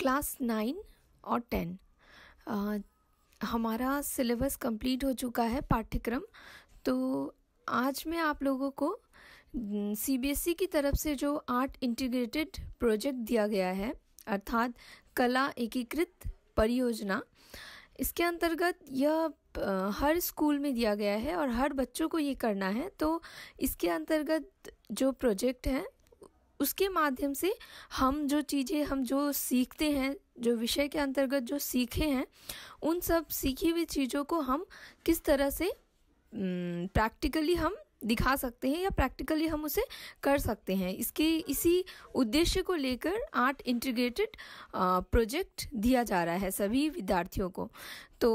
class nine और ten हमारा syllabus complete हो चुका है पाठ्यक्रम तो आज मैं आप लोगों को सी बी एस ई की तरफ से जो आर्ट इंटीग्रेटेड प्रोजेक्ट दिया गया है अर्थात कला एकीकृत परियोजना इसके अंतर्गत यह हर स्कूल में दिया गया है और हर बच्चों को ये करना है तो इसके अंतर्गत जो प्रोजेक्ट हैं उसके माध्यम से हम जो चीज़ें हम जो सीखते हैं जो विषय के अंतर्गत जो सीखे हैं उन सब सीखी हुई चीज़ों को हम किस तरह से प्रैक्टिकली हम दिखा सकते हैं या प्रैक्टिकली हम उसे कर सकते हैं इसके इसी उद्देश्य को लेकर आर्ट इंटीग्रेटेड प्रोजेक्ट दिया जा रहा है सभी विद्यार्थियों को तो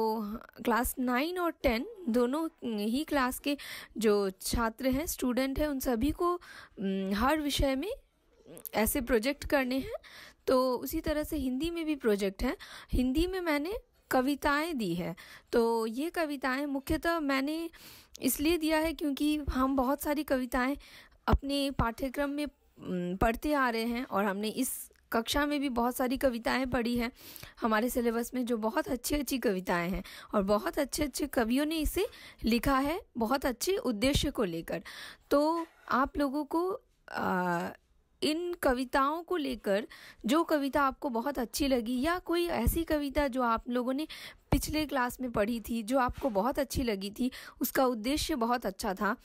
क्लास नाइन और टेन दोनों ही क्लास के जो छात्र हैं स्टूडेंट हैं उन सभी को हर विषय में ऐसे प्रोजेक्ट करने हैं तो उसी तरह से हिंदी में भी प्रोजेक्ट है हिंदी में मैंने कविताएं दी है तो ये कविताएं मुख्यतः मैंने इसलिए दिया है क्योंकि हम बहुत सारी कविताएं अपने पाठ्यक्रम में पढ़ते आ रहे हैं और हमने इस कक्षा में भी बहुत सारी कविताएं पढ़ी हैं हमारे सिलेबस में जो बहुत अच्छी अच्छी कविताएं हैं और बहुत अच्छे अच्छे कवियों ने इसे लिखा है बहुत अच्छे उद्देश्य को लेकर तो आप लोगों को आ, इन कविताओं को लेकर जो कविता आपको बहुत अच्छी लगी या कोई ऐसी कविता जो आप लोगों ने पिछले क्लास में पढ़ी थी जो आपको बहुत अच्छी लगी थी उसका उद्देश्य बहुत अच्छा था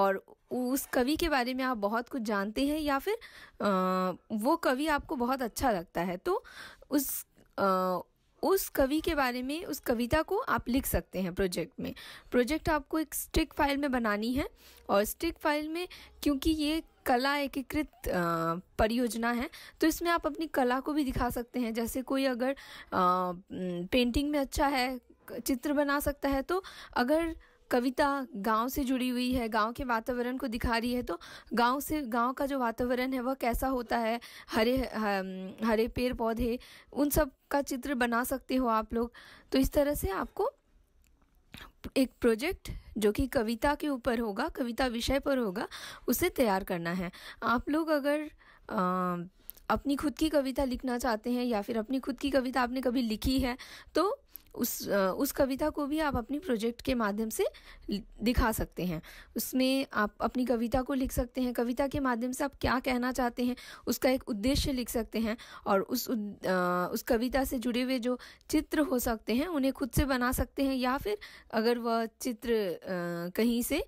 और उस कवि के बारे में आप बहुत कुछ जानते हैं या फिर आ, वो कवि आपको बहुत अच्छा लगता है तो उस आ, उस कवि के बारे में उस कविता को आप लिख सकते हैं प्रोजेक्ट में प्रोजेक्ट आपको एक स्टिक फाइल में बनानी है और स्टिक फाइल में क्योंकि ये कला एकीकृत परियोजना है तो इसमें आप अपनी कला को भी दिखा सकते हैं जैसे कोई अगर पेंटिंग में अच्छा है चित्र बना सकता है तो अगर कविता गांव से जुड़ी हुई है गांव के वातावरण को दिखा रही है तो गांव से गांव का जो वातावरण है वह कैसा होता है हरे हरे पेड़ पौधे उन सब का चित्र बना सकते हो आप लोग तो इस तरह से आपको एक प्रोजेक्ट जो कि कविता के ऊपर होगा कविता विषय पर होगा उसे तैयार करना है आप लोग अगर आ, अपनी खुद की कविता लिखना चाहते हैं या फिर अपनी खुद की कविता आपने कभी लिखी है तो उस उस कविता को भी आप अपनी प्रोजेक्ट के माध्यम से दिखा सकते हैं उसमें आप अपनी कविता को लिख सकते हैं कविता के माध्यम से आप क्या कहना चाहते हैं उसका एक उद्देश्य लिख सकते हैं और उस उस कविता से जुड़े हुए जो चित्र हो सकते हैं उन्हें खुद से बना सकते हैं या फिर अगर वह चित्र कहीं से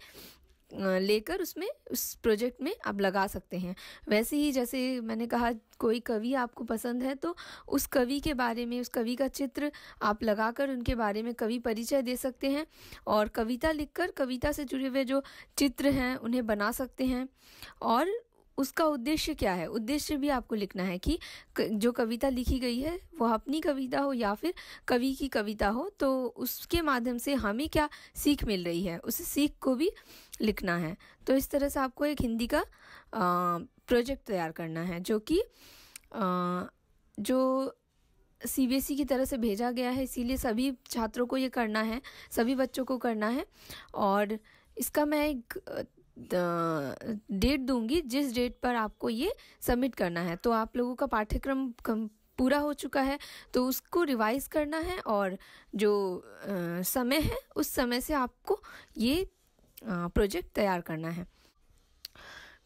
लेकर उसमें उस प्रोजेक्ट में आप लगा सकते हैं वैसे ही जैसे मैंने कहा कोई कवि आपको पसंद है तो उस कवि के बारे में उस कवि का चित्र आप लगाकर उनके बारे में कवि परिचय दे सकते हैं और कविता लिखकर कविता से जुड़े हुए जो चित्र हैं उन्हें बना सकते हैं और उसका उद्देश्य क्या है उद्देश्य भी आपको लिखना है कि जो कविता लिखी गई है वह अपनी कविता हो या फिर कवि की कविता हो तो उसके माध्यम से हमें क्या सीख मिल रही है उस सीख को भी लिखना है तो इस तरह से आपको एक हिंदी का प्रोजेक्ट तैयार करना है जो कि जो सी बी एस ई की तरह से भेजा गया है इसीलिए सभी छात्रों को ये करना है सभी बच्चों को करना है और इसका मैं एक डेट दूंगी जिस डेट पर आपको ये सबमिट करना है तो आप लोगों का पाठ्यक्रम पूरा हो चुका है तो उसको रिवाइज करना है और जो समय है उस समय से आपको ये प्रोजेक्ट तैयार करना है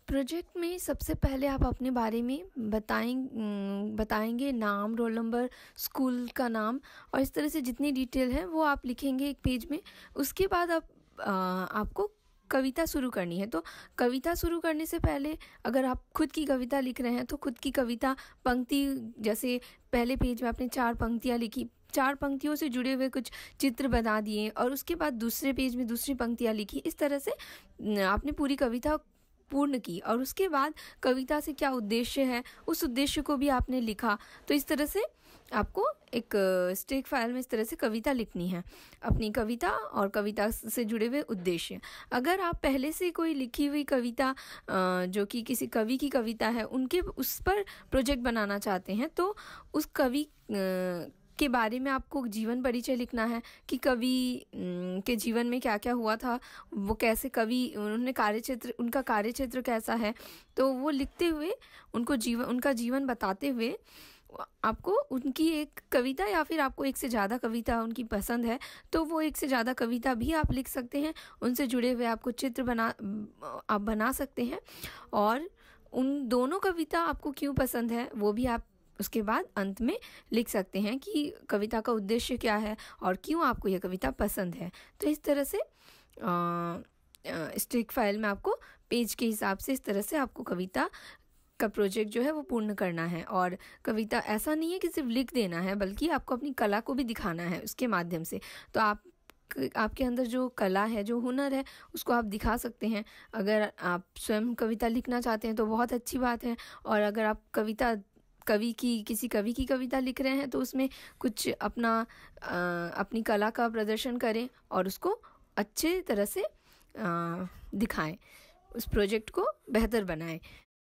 प्रोजेक्ट में सबसे पहले आप अपने बारे में बताएं बताएंगे नाम रोल नंबर स्कूल का नाम और इस तरह से जितनी डिटेल है वो आप लिखेंगे एक पेज में उसके बाद आप आ, आपको कविता शुरू करनी है तो कविता शुरू करने से पहले अगर आप खुद की कविता लिख रहे हैं तो खुद की कविता पंक्ति जैसे पहले पेज में आपने चार पंक्तियाँ लिखी चार पंक्तियों से जुड़े हुए कुछ चित्र बना दिए और उसके बाद दूसरे पेज में दूसरी पंक्तियाँ लिखी इस तरह से आपने पूरी कविता पूर्ण की और उसके बाद कविता से क्या उद्देश्य है उस उद्देश्य को भी आपने लिखा तो इस तरह से आपको एक स्टेक फाइल में इस तरह से कविता लिखनी है अपनी कविता और कविता से जुड़े हुए उद्देश्य अगर आप पहले से कोई लिखी हुई कविता जो कि किसी कवि की कविता है उनके उस पर प्रोजेक्ट बनाना चाहते हैं तो उस कवि के बारे में आपको जीवन परिचय लिखना है कि कवि के जीवन में क्या क्या हुआ था वो कैसे कवि उन्होंने कार्य क्षेत्र उनका कार्य क्षेत्र कैसा है तो वो लिखते हुए उनको जीवन उनका जीवन बताते हुए आपको उनकी एक कविता या फिर आपको एक से ज़्यादा कविता उनकी पसंद है तो वो एक से ज़्यादा कविता भी आप लिख सकते हैं उनसे जुड़े हुए आपको चित्र बना आप बना सकते हैं और उन दोनों कविता आपको क्यों पसंद है वो भी आप उसके बाद अंत में लिख सकते हैं कि कविता का उद्देश्य क्या है और क्यों आपको यह कविता पसंद है तो इस तरह से आ, स्टिक फाइल में आपको पेज के हिसाब से इस तरह से आपको कविता का प्रोजेक्ट जो है वो पूर्ण करना है और कविता ऐसा नहीं है कि सिर्फ लिख देना है बल्कि आपको अपनी कला को भी दिखाना है उसके माध्यम से तो आप आपके अंदर जो कला है जो हुनर है उसको आप दिखा सकते हैं अगर आप स्वयं कविता लिखना चाहते हैं तो बहुत अच्छी बात है और अगर आप कविता कवि की किसी कवि की कविता लिख रहे हैं तो उसमें कुछ अपना आ, अपनी कला का प्रदर्शन करें और उसको अच्छे तरह से आ, दिखाएं उस प्रोजेक्ट को बेहतर बनाएं